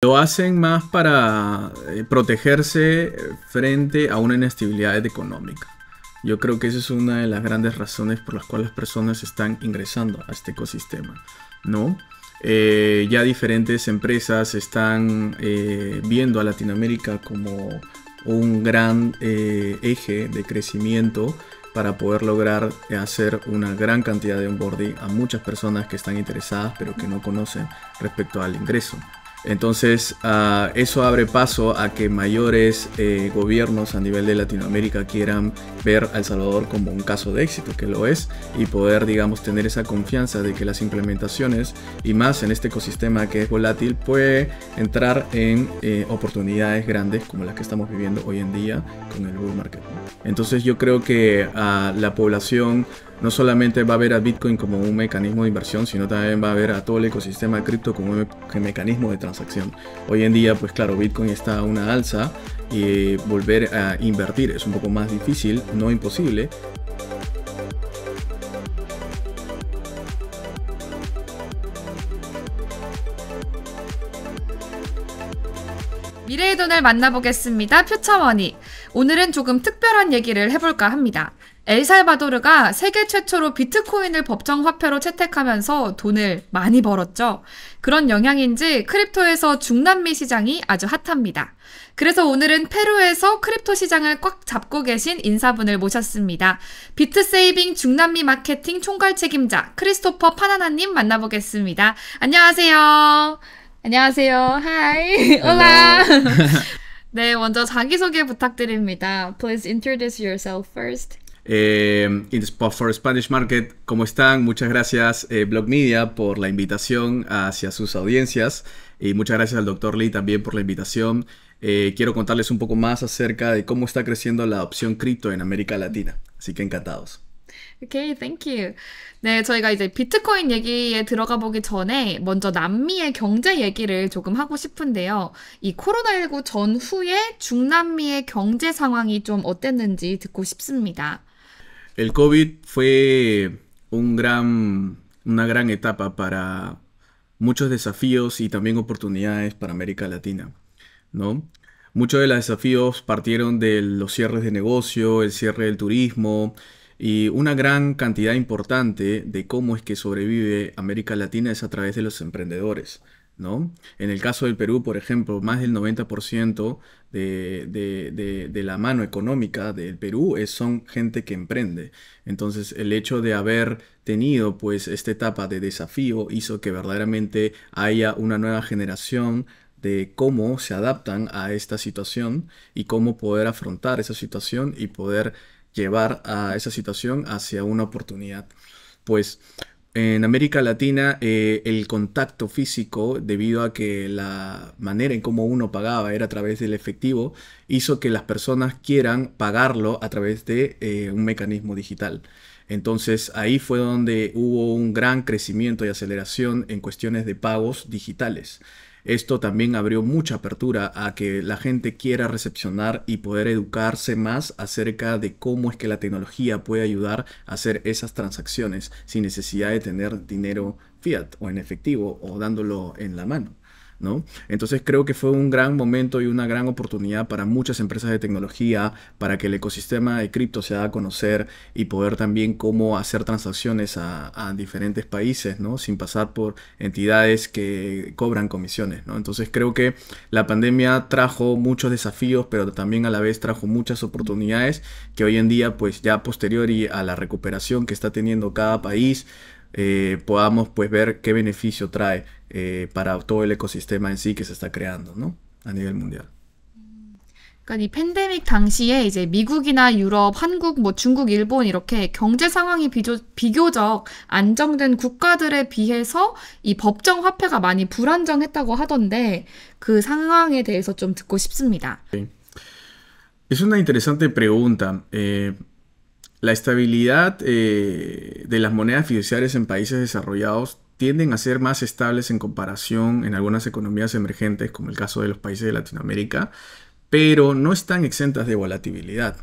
Lo hacen más para eh, protegerse frente a una inestabilidad económica. Yo creo que esa es una de las grandes razones por las cuales las personas están ingresando a este ecosistema, ¿no? Eh, ya diferentes empresas están eh, viendo a Latinoamérica como un gran eje de crecimiento para poder lograr hacer una gran cantidad de onboarding a muchas personas que están interesadas pero que no conocen respecto al ingreso. Entonces, ah, eso abre paso a que mayores eh, gobiernos a nivel de Latinoamérica quieran ver a El Salvador como un caso de éxito, que lo es, y poder, digamos, tener esa confianza de que las implementaciones, y más en este ecosistema que es volátil, puede entrar en eh, oportunidades grandes como las que estamos viviendo hoy en día con el bull market. Entonces, yo creo que ah, la población no solamente va a ver a Bitcoin como un mecanismo de inversión, sino también va a ver a todo el ecosistema de cripto como un mecanismo de transacción. Hoy en día, pues claro, Bitcoin está a una alza y volver a invertir es un poco más difícil, no imposible, 오늘은 조금 특별한 얘기를 해볼까 합니다. 엘살바도르가 세계 최초로 비트코인을 법정 화폐로 채택하면서 돈을 많이 벌었죠. 그런 영향인지 크립토에서 중남미 시장이 아주 핫합니다. 그래서 오늘은 페루에서 크립토 시장을 꽉 잡고 계신 인사분을 모셨습니다. 비트세이빙 중남미 마케팅 총괄 책임자 크리스토퍼 파나나님 만나보겠습니다. 안녕하세요. 안녕하세요. 하이. 올라. 네, 먼저 자기소개 부탁드립니다. Please introduce yourself first. Eh, for Spanish Market, ¿cómo están? Muchas gracias, eh, Blog Media, por la invitación hacia sus audiencias y muchas gracias al doctor Lee también por la invitación. Eh, quiero contarles un poco más acerca de cómo está creciendo la opción cripto en América Latina, así que encantados. 오케이, okay, thank you. 네, 저희가 이제 비트코인 얘기에 들어가 보기 전에 먼저 남미의 경제 얘기를 조금 하고 싶은데요. 이 코로나19 전후에 중남미의 경제 상황이 좀 어땠는지 듣고 싶습니다. El COVID fue un gran, una gran etapa para muchos desafíos y también oportunidades para América Latina, ¿no? Muchos de los desafíos partieron de los cierres de negocio, el cierre del turismo, Y una gran cantidad importante de cómo es que sobrevive América Latina es a través de los emprendedores. ¿No? En el caso del Perú, por ejemplo, más del 90% de, la mano económica del Perú es, son gente que emprende. Entonces, el hecho de haber tenido pues esta etapa de desafío hizo que verdaderamente haya una nueva generación de cómo se adaptan a esta situación y cómo poder afrontar esa situación y poder llevar a esa situación hacia una oportunidad. Pues en América Latina eh, el contacto físico, debido a que la manera en cómo uno pagaba era a través del efectivo, hizo que las personas quieran pagarlo a través de eh, un mecanismo digital. Entonces ahí fue donde hubo un gran crecimiento y aceleración en cuestiones de pagos digitales. Esto también abrió mucha apertura a que la gente quiera recepcionar y poder educarse más acerca de cómo es que la tecnología puede ayudar a hacer esas transacciones sin necesidad de tener dinero fiat o en efectivo o dándolo en la mano. Entonces creo que fue un gran momento y una gran oportunidad para muchas empresas de tecnología, para que el ecosistema de cripto se haga a conocer y poder también cómo hacer transacciones a, diferentes países, Sin pasar por entidades que cobran comisiones, Entonces creo que la pandemia trajo muchos desafíos, pero también a la vez trajo muchas oportunidades que hoy en día, pues ya posterior a la recuperación que está teniendo cada país, eh, podamos pues ver qué beneficio trae eh, para todo el ecosistema en sí que se está creando, ¿no? A nivel mundial. 그러니까 이 팬데믹 당시에 이제 미국이나 유럽, 한국, 뭐 중국, 일본 이렇게 경제 상황이 비조, 비교적 안정된 국가들에 비해서 이 법정 화폐가 많이 불안정했다고 하던데 그 상황에 대해서 좀 듣고 싶습니다. Es una interesante pregunta. Eh, la estabilidad eh, de las monedas fiduciarias en países desarrollados tienden a ser más estables en comparación en algunas economías emergentes, como el caso de los países de Latinoamérica, pero no están exentas de volatilidad.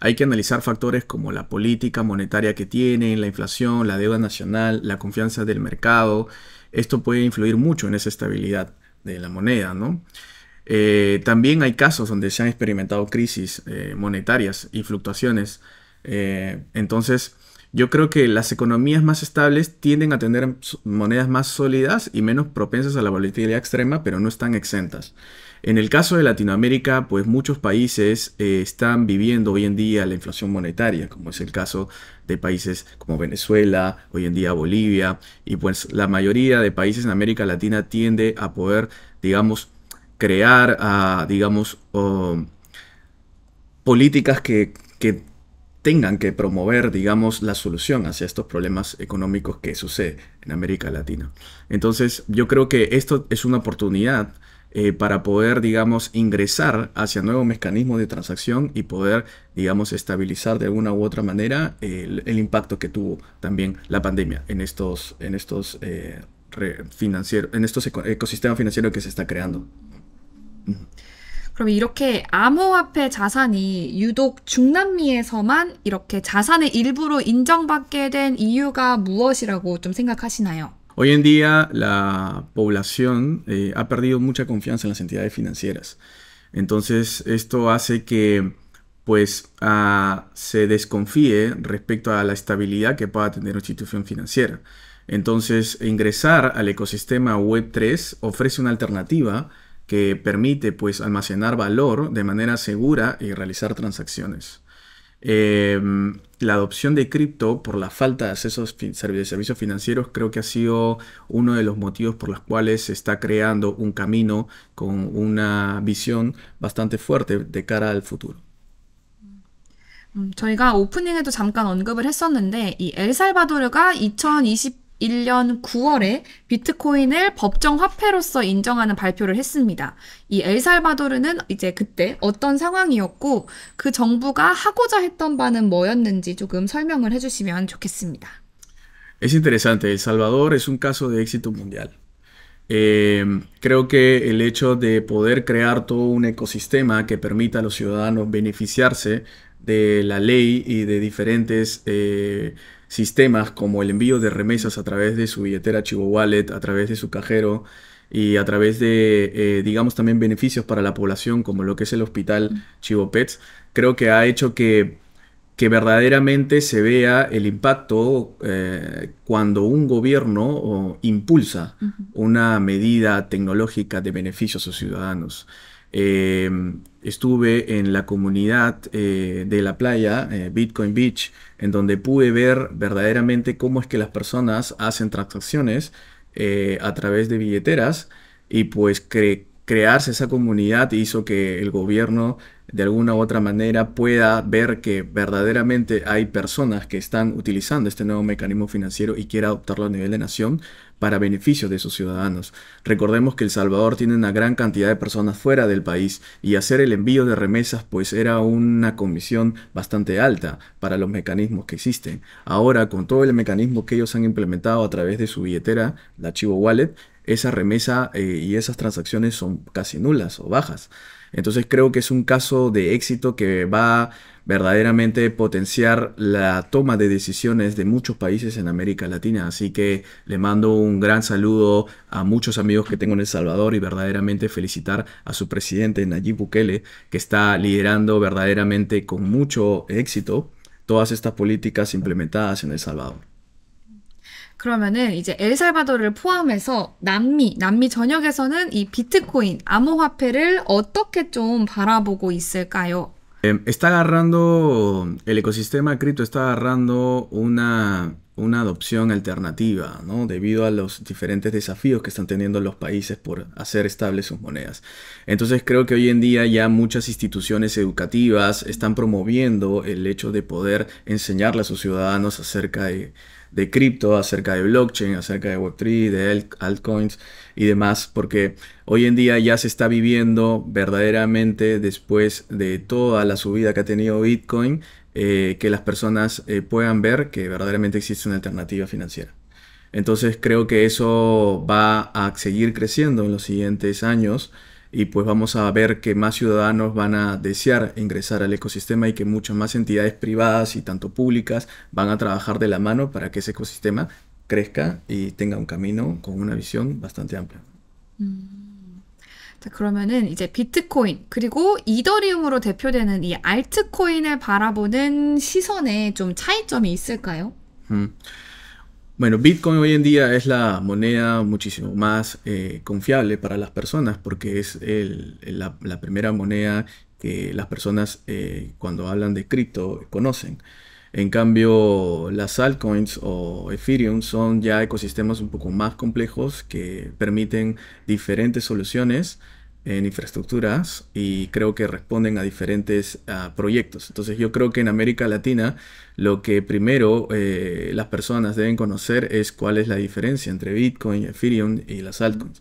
Hay que analizar factores como la política monetaria que tienen, la inflación, la deuda nacional, la confianza del mercado. Esto puede influir mucho en esa estabilidad de la moneda, eh, también hay casos donde se han experimentado crisis eh, monetarias y fluctuaciones. Eh, entonces, yo creo que las economías más estables tienden a tener monedas más sólidas y menos propensas a la volatilidad extrema, pero no están exentas. En el caso de Latinoamérica, pues muchos países eh, están viviendo hoy en día la inflación monetaria, como es el caso de países como Venezuela, hoy en día Bolivia, y pues la mayoría de países en América Latina tiende a poder, digamos, crear, ah, digamos, oh, políticas que tengan que promover, digamos, la solución hacia estos problemas económicos que sucede en América Latina. Entonces, yo creo que esto es una oportunidad eh, para poder, digamos, ingresar hacia nuevos mecanismos de transacción y poder, digamos, estabilizar de alguna u otra manera el, impacto que tuvo también la pandemia en estos, en estos, eh, en estos ecosistemas financieros que se está creando. 이렇게 암호화폐 자산이 유독 중남미에서만 이렇게 자산의 일부로 인정받게 된 이유가 무엇이라고 좀 생각하시나요? Hoy en día la población eh, ha perdido mucha confianza en las entidades financieras. Entonces esto hace que pues se desconfíe respecto a la estabilidad que pueda tener una institución financiera. Entonces ingresar al ecosistema Web3 ofrece una alternativa que permite pues, almacenar valor de manera segura y realizar transacciones. Em, la adopción de cripto por la falta de acceso a servicios financieros creo que ha sido uno de los motivos por los cuales se está creando un camino con una visión bastante fuerte de cara al futuro. 2021년 9월에 비트코인을 법정 화폐로서 인정하는 발표를 했습니다. 이 엘살바도르는 이제 그때 어떤 상황이었고 그 정부가 하고자 했던 바는 뭐였는지 조금 설명을 해주시면 좋겠습니다. Es interesante, El Salvador es un caso de éxito mundial. Eh, creo que el hecho de poder crear todo un ecosistema que permita a los ciudadanos beneficiarse de la ley y de diferentes eh, sistemas como el envío de remesas a través de su billetera Chivo Wallet, a través de su cajero y a través de, eh, digamos, también beneficios para la población como lo que es el hospital Chivo Pets, creo que ha hecho que, que verdaderamente se vea el impacto eh, cuando un gobierno impulsa una medida tecnológica de beneficio a sus ciudadanos estuve en la comunidad eh, de la playa, eh, Bitcoin Beach, en donde pude ver verdaderamente cómo es que las personas hacen transacciones eh, a través de billeteras y pues crearse esa comunidad hizo que el gobierno de alguna u otra manera pueda ver que verdaderamente hay personas que están utilizando este nuevo mecanismo financiero y quiera adoptarlo a nivel de nación para beneficio de sus ciudadanos. Recordemos que El Salvador tiene una gran cantidad de personas fuera del país y hacer el envío de remesas pues era una comisión bastante alta para los mecanismos que existen. Ahora con todo el mecanismo que ellos han implementado a través de su billetera, la Chivo Wallet, esa remesa eh, y esas transacciones son casi nulas o bajas. Entonces creo que es un caso de éxito que va verdaderamente potenciar la toma de decisiones de muchos países en América Latina. Así que le mando un gran saludo a muchos amigos que tengo en El Salvador y verdaderamente felicitar a su presidente Nayib Bukele, que está liderando verdaderamente con mucho éxito todas estas políticas implementadas en El Salvador. 그러면은 이제 엘살바도를 포함해서 남미, 남미 전역에서는 이 비트코인, 암호화폐를 어떻게 좀 바라보고 있을까요? Está agarrando, el ecosistema cripto está agarrando una una adopción alternativa, ¿no? debido a los diferentes desafíos que están teniendo los países por hacer estables sus monedas. Entonces creo que hoy en día ya muchas instituciones educativas están promoviendo el hecho de poder enseñarle a sus ciudadanos acerca de, de cripto, acerca de blockchain, acerca de Web3, de altcoins y demás, porque hoy en día ya se está viviendo verdaderamente después de toda la subida que ha tenido Bitcoin eh, que las personas eh, puedan ver que verdaderamente existe una alternativa financiera. Entonces creo que eso va a seguir creciendo en los siguientes años y pues vamos a ver que más ciudadanos van a desear ingresar al ecosistema y que muchas más entidades privadas y tanto públicas van a trabajar de la mano para que ese ecosistema crezca y tenga un camino con una visión bastante amplia. Mm. 자, 그러면은 이제 비트코인 그리고 이더리움으로 대표되는 이 알트코인을 바라보는 시선에 좀 차이점이 있을까요? 음. Bueno, Bitcoin hoy en día es la moneda muchísimo más eh, confiable para las personas porque es el, la, la, primera moneda que las personas eh, cuando hablan de cripto conocen. En cambio, las altcoins o Ethereum son ya ecosistemas un poco más complejos que permiten diferentes soluciones en infraestructuras y creo que responden a diferentes ah, proyectos. Entonces yo creo que en América Latina lo que primero eh, las personas deben conocer es cuál es la diferencia entre Bitcoin, Ethereum y las altcoins.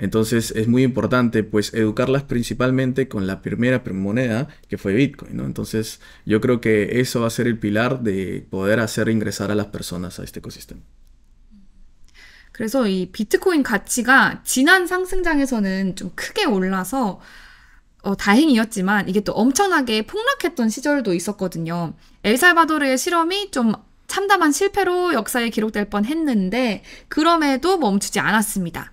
Entonces es muy importante pues educarlas principalmente con la primera moneda que fue Bitcoin, ¿no? Entonces yo creo que eso va a ser el pilar de poder hacer ingresar a las personas a este ecosistema. 그래서 이 비트코인 가치가 지난 상승장에서는 좀 크게 올라서 어, 다행이었지만 이게 또 엄청나게 폭락했던 시절도 있었거든요. 엘살바도르의 실험이 좀 참담한 실패로 역사에 기록될 뻔 했는데 그럼에도 멈추지 않았습니다.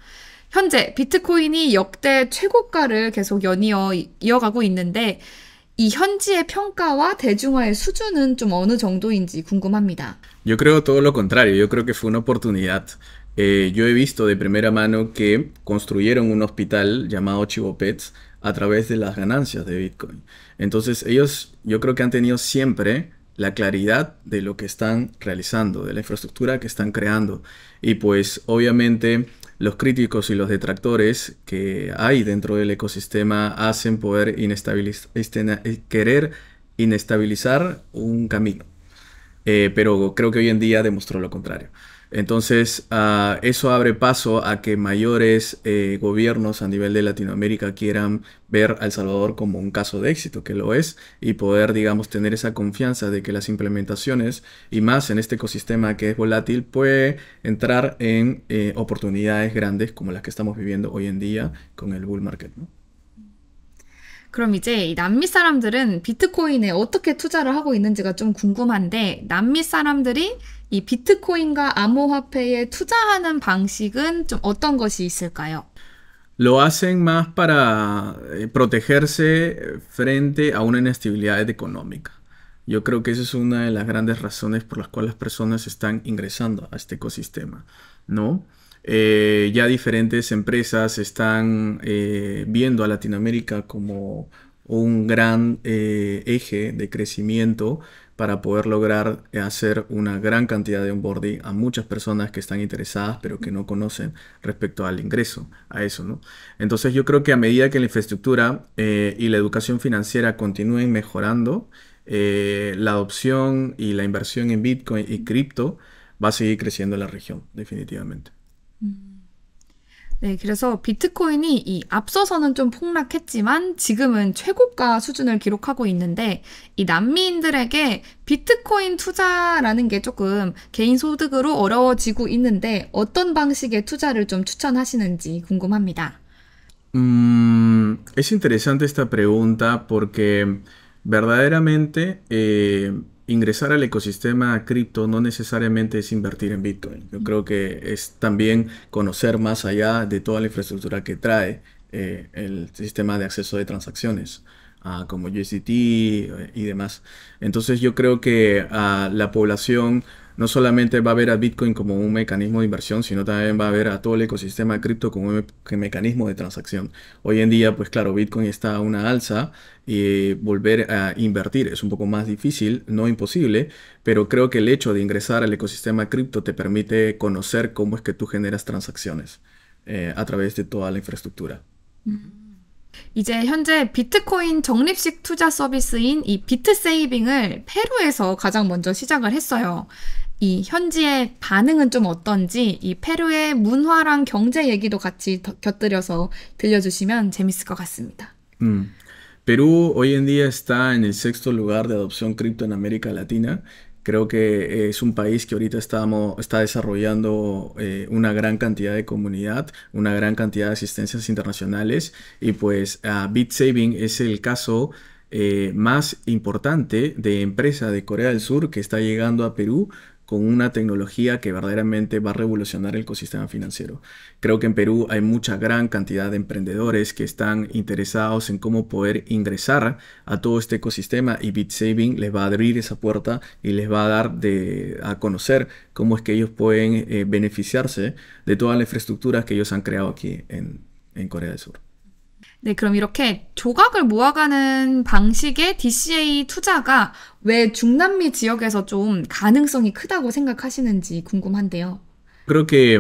현재 비트코인이 역대 최고가를 어느 Yo creo todo lo contrario. Yo creo que fue una oportunidad. Eh, yo he visto de primera mano que construyeron un hospital llamado Chivopets a través de las ganancias de Bitcoin. Entonces ellos yo creo que han tenido siempre la claridad de lo que están realizando, de la infraestructura que están creando. Y pues obviamente los críticos y los detractores que hay dentro del ecosistema hacen poder eh, querer inestabilizar un camino. Eh, pero creo que hoy en día demostró lo contrario. Entonces, ah, eso abre paso a que mayores eh, gobiernos a nivel de Latinoamérica quieran ver a El Salvador como un caso de éxito, que lo es, y poder, digamos, tener esa confianza de que las implementaciones, y más en este ecosistema que es volátil, puede entrar en eh, oportunidades grandes como las que estamos viviendo hoy en día con el bull market. 이 비트코인과 Lo hacen más para eh, protegerse frente a una inestabilidad económica. Yo creo que esa es una de las grandes razones por las cuales las personas están ingresando a este ecosistema, ¿no? Eh, ya diferentes empresas están eh, viendo a Latinoamérica como un gran eje de crecimiento para poder lograr eh, hacer una gran cantidad de onboarding a muchas personas que están interesadas pero que no conocen respecto al ingreso, a eso, ¿no? Entonces yo creo que a medida que la infraestructura eh, y la educación financiera continúen mejorando, eh, la adopción y la inversión en Bitcoin y cripto va a seguir creciendo en la región, definitivamente. 네, 그래서 비트코인이 이 앞서서는 좀 폭락했지만 지금은 최고가 수준을 기록하고 있는데 이 난민들에게 비트코인 투자라는 게 조금 개인 소득으로 어려워지고 있는데 어떤 방식의 투자를 좀 추천하시는지 궁금합니다. 음, es interesante esta pregunta porque verdaderamente eh ingresar al ecosistema cripto no necesariamente es invertir en Bitcoin. Yo creo que es también conocer más allá de toda la infraestructura que trae eh, el sistema de acceso de transacciones. Ah, como USDT eh, y demás. Entonces yo creo que a ah, la población no solamente va a ver a Bitcoin como un mecanismo de inversión, sino también va a ver a todo el ecosistema cripto como un mecanismo de transacción. Hoy en día, pues claro, Bitcoin está a una alza y volver a invertir es un poco más difícil, no imposible, pero creo que el hecho de ingresar al ecosistema cripto te permite conocer cómo es que tú generas transacciones eh, a través de toda la infraestructura. 이제 현재 비트코인 투자 서비스인 페루에서 가장 먼저 현지의 반응은 좀 어떤지 이 페루의 문화랑 경제 얘기도 같이 곁들여서 들려주시면 재밌을 Perú hoy en día está en el sexto lugar de adopción cripto en América Latina. Creo que es un país que ahorita está desarrollando eh, una gran cantidad de comunidad, una gran cantidad de asistencias internacionales y pues BitSaving es el caso eh, más importante de empresa de Corea del Sur que está llegando a Perú con una tecnología que verdaderamente va a revolucionar el ecosistema financiero. Creo que en Perú hay mucha gran cantidad de emprendedores que están interesados en cómo poder ingresar a todo este ecosistema y BitSaving les va a abrir esa puerta y les va a dar a conocer cómo es que ellos pueden eh, beneficiarse de todas las infraestructuras que ellos han creado aquí en Corea del Sur. 네, 그럼 이렇게 조각을 모아가는 방식의 DCA 투자가 왜 중남미 지역에서 좀 가능성이 크다고 생각하시는지 궁금한데요. Creo que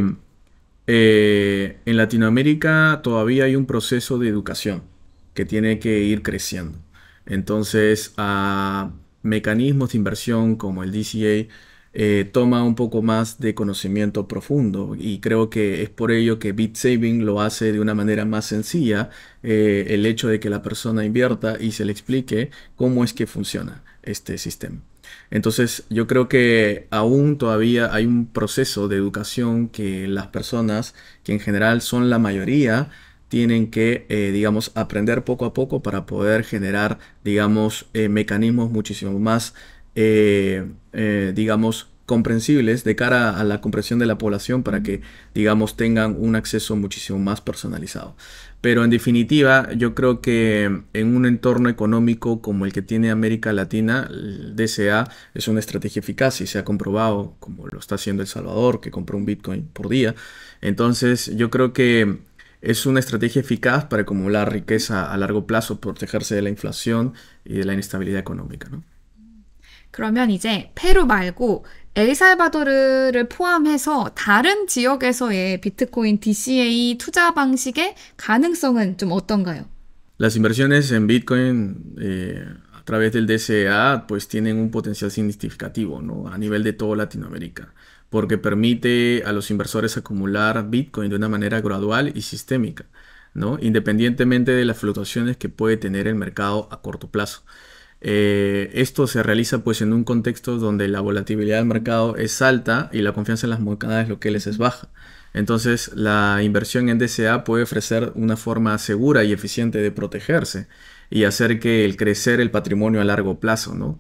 eh, en Latinoamérica todavía hay un proceso de educación que tiene que ir creciendo. Entonces, a mecanismos de inversión como el DCA Eh, toma un poco más de conocimiento profundo y creo que es por ello que Bitsaving lo hace de una manera más sencilla eh, el hecho de que la persona invierta y se le explique cómo es que funciona este sistema. Entonces yo creo que aún todavía hay un proceso de educación que las personas, que en general son la mayoría, tienen que, eh, digamos, aprender poco a poco para poder generar, digamos, mecanismos muchísimo más eh, eh, digamos, comprensibles de cara a la comprensión de la población para que, digamos, tengan un acceso muchísimo más personalizado. Pero en definitiva, yo creo que en un entorno económico como el que tiene América Latina, el DCA es una estrategia eficaz y se ha comprobado, como lo está haciendo El Salvador, que compró un Bitcoin por día. Entonces, yo creo que es una estrategia eficaz para acumular riqueza a largo plazo, protegerse de la inflación y de la inestabilidad económica. ¿no? 그러면 이제 페루 말고 엘살바도르를 포함해서 다른 지역에서의 비트코인 DCA 투자 방식의 가능성은 좀 어떤가요? Las inversiones en Bitcoin eh, a través del DCA pues tienen un potencial significativo a nivel de toda Latinoamérica. porque permite a los inversores acumular Bitcoin de una manera gradual y sistémica, independientemente de las fluctuaciones que puede tener el mercado a corto plazo. Eh, esto se realiza pues en un contexto donde la volatilidad del mercado es alta y la confianza en las monedas locales es baja. Entonces la inversión en DSA puede ofrecer una forma segura y eficiente de protegerse y hacer que el crecer el patrimonio a largo plazo, ¿no?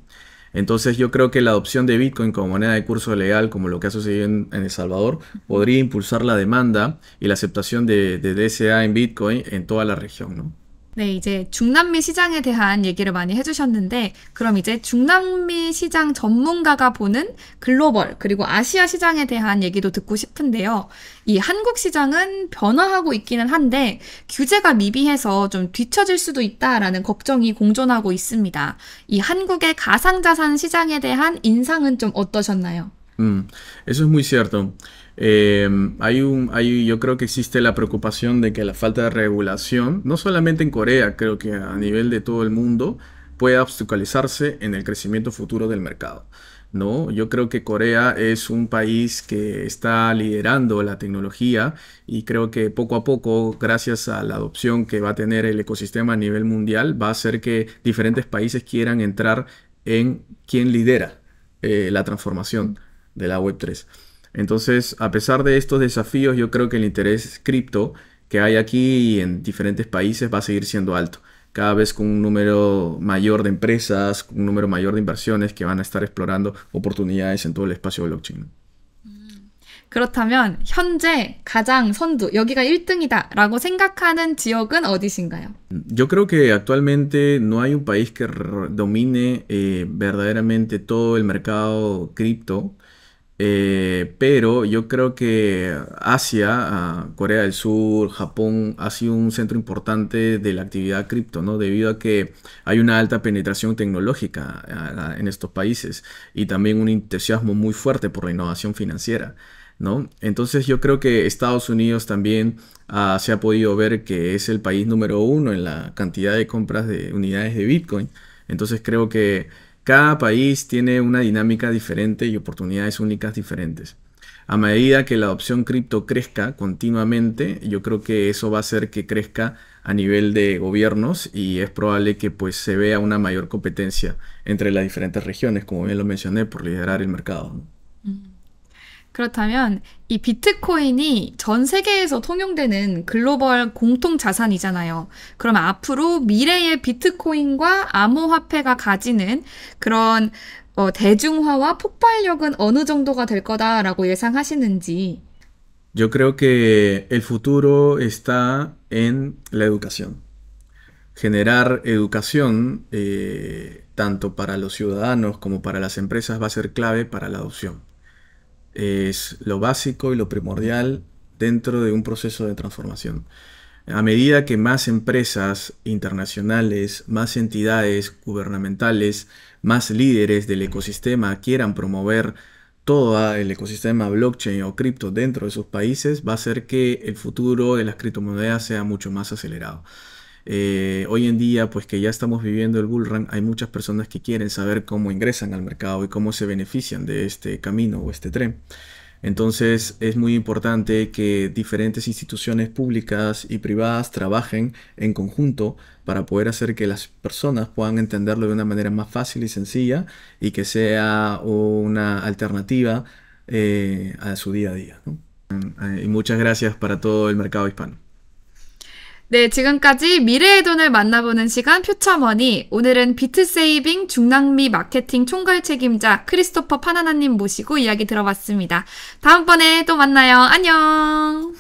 Entonces yo creo que la adopción de Bitcoin como moneda de curso legal, como lo que ha sucedido en, El Salvador, podría impulsar la demanda y la aceptación de, de en Bitcoin en toda la región, 네, 이제 중남미 시장에 대한 얘기를 많이 해주셨는데, 그럼 이제 중남미 시장 전문가가 보는 글로벌, 그리고 아시아 시장에 대한 얘기도 듣고 싶은데요. 이 한국 시장은 변화하고 있기는 한데, 규제가 미비해서 좀 뒤처질 수도 있다라는 걱정이 공존하고 있습니다. 이 한국의 가상자산 시장에 대한 인상은 좀 어떠셨나요? 음, eso es muy cierto. Em, hay un, hay, yo creo que existe la preocupación de que la falta de regulación, no solamente en Corea, creo que a nivel de todo el mundo, pueda obstaculizarse en el crecimiento futuro del mercado. ¿no? Yo creo que Corea es un país que está liderando la tecnología y creo que poco a poco, gracias a la adopción que va a tener el ecosistema a nivel mundial, va a hacer que diferentes países quieran entrar en quien lidera eh, la transformación de la Web3. Entonces, a pesar de estos desafíos, yo creo que el interés cripto que hay aquí y en diferentes países va a seguir siendo alto. Cada vez con un número mayor de empresas, un número mayor de inversiones que van a estar explorando oportunidades en todo el espacio blockchain. Yo creo que actualmente no hay un país que domine eh, verdaderamente todo el mercado cripto. Eh, pero yo creo que Asia, ah, Corea del Sur, Japón ha sido un centro importante de la actividad cripto, ¿no? Debido a que hay una alta penetración tecnológica ah, ah, en estos países y también un entusiasmo muy fuerte por la innovación financiera. ¿No? Entonces yo creo que Estados Unidos también se ha podido ver que es el país número uno en la cantidad de compras de unidades de Bitcoin. Entonces creo que cada país tiene una dinámica diferente y oportunidades únicas diferentes. A medida que la adopción cripto crezca continuamente, yo creo que eso va a hacer que crezca a nivel de gobiernos y es probable que pues se vea una mayor competencia entre las diferentes regiones, como bien lo mencioné, por liderar el mercado. 그렇다면 이 비트코인이 전 세계에서 통용되는 글로벌 공통 자산이잖아요. 그럼 앞으로 미래의 비트코인과 암호화폐가 가지는 그런 어, 대중화와 폭발력은 어느 정도가 될 거다라고 예상하시는지. Yo creo que el futuro está en la educación. Generar educación eh, tanto para los ciudadanos como para las empresas va a ser clave para la adopción. es lo básico y lo primordial dentro de un proceso de transformación. A medida que más empresas internacionales, más entidades gubernamentales, más líderes del ecosistema quieran promover todo el ecosistema blockchain o cripto dentro de sus países, va a ser que el futuro de las criptomonedas sea mucho más acelerado. Eh, hoy en día, pues que ya estamos viviendo el bullrun, hay muchas personas que quieren saber cómo ingresan al mercado y cómo se benefician de este camino o este tren. Entonces es muy importante que diferentes instituciones públicas y privadas trabajen en conjunto para poder hacer que las personas puedan entenderlo de una manera más fácil y sencilla y que sea una alternativa eh, a su día a día. Mm, eh, y muchas gracias para todo el mercado hispano. 네, 지금까지 미래의 돈을 만나보는 시간 퓨처머니. 오늘은 비트세이빙 중남미 마케팅 총괄 책임자 크리스토퍼 파나나님 모시고 이야기 들어봤습니다. 다음번에 또 만나요. 안녕!